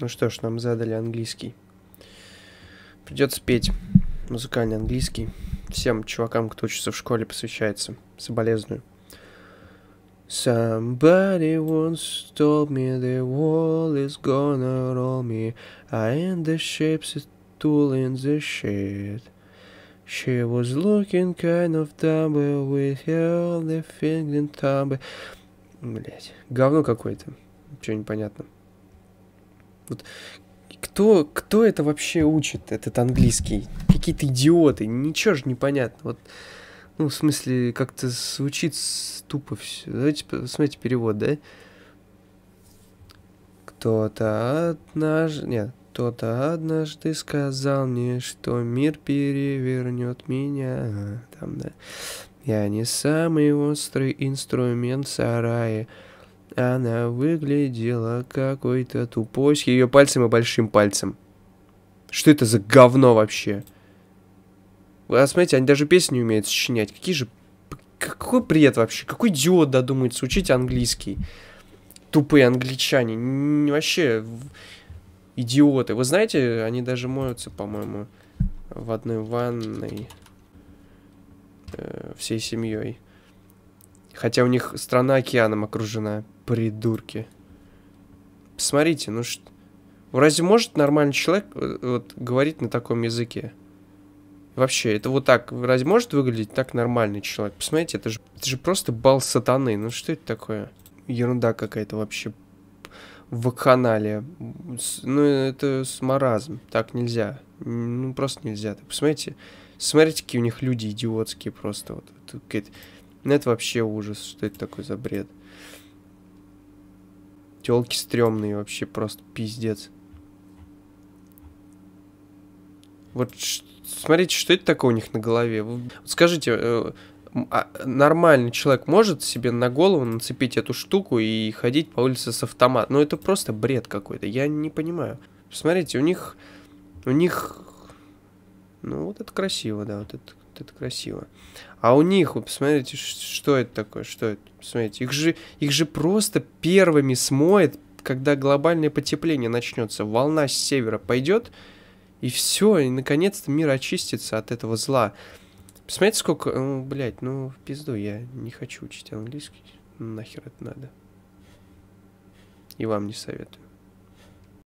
Ну что ж, нам задали английский. Придется петь музыкальный английский. Всем чувакам, кто учится в школе, посвящается. Соболезную. Somebody once told me the world is gonna roll me. I am the shapes tool in the shit. She was looking kind of dumb with her the finger thumb. Блять, говно какое-то. Ничего непонятно. Вот кто, кто это вообще учит, этот английский? Какие-то идиоты, ничего же не понятно. Вот, ну, в смысле, как-то звучит тупо все. Давайте посмотрите перевод, да? Кто-то однажды... Нет, кто-то однажды сказал мне, что мир перевернет меня. там, да. Я не самый острый инструмент в сарае. Она выглядела какой-то тупой с ее пальцем и большим пальцем. Что это за говно вообще? Вы а, смотрите, они даже песни не умеют сочинять. Какие же... Какой бред вообще? Какой идиот додумается учить английский? Тупые англичане. Н вообще... Идиоты. Вы знаете, они даже моются, по-моему, в одной ванной. Э всей семьей. Хотя у них страна океаном окружена. Придурки. Посмотрите, ну что... Ну разве может нормальный человек э, вот, говорить на таком языке? Вообще, это вот так, разве может выглядеть так нормальный человек? Посмотрите, это же, это же просто бал сатаны. Ну что это такое? Ерунда какая-то вообще. Вакханалия. Ну, это маразм. Так нельзя. Ну, просто нельзя. Посмотрите, смотрите, какие у них люди идиотские просто. Вот, ну, это вообще ужас, что это такой за бред. Телки стрёмные вообще, просто пиздец. Вот смотрите, что это такое у них на голове. Вот скажите, э, а нормальный человек может себе на голову нацепить эту штуку и ходить по улице с автоматом? Ну это просто бред какой-то, я не понимаю. Смотрите, у них, у них ну, вот это красиво, да, вот это, вот это красиво. А у них, вы посмотрите, что это такое, что это, посмотрите, их же, их же просто первыми смоет, когда глобальное потепление начнется. Волна с севера пойдет, и все, и наконец-то мир очистится от этого зла. Посмотрите, сколько... Ну, блядь, ну, в пизду, я не хочу учить английский. Нахер это надо. И вам не советую.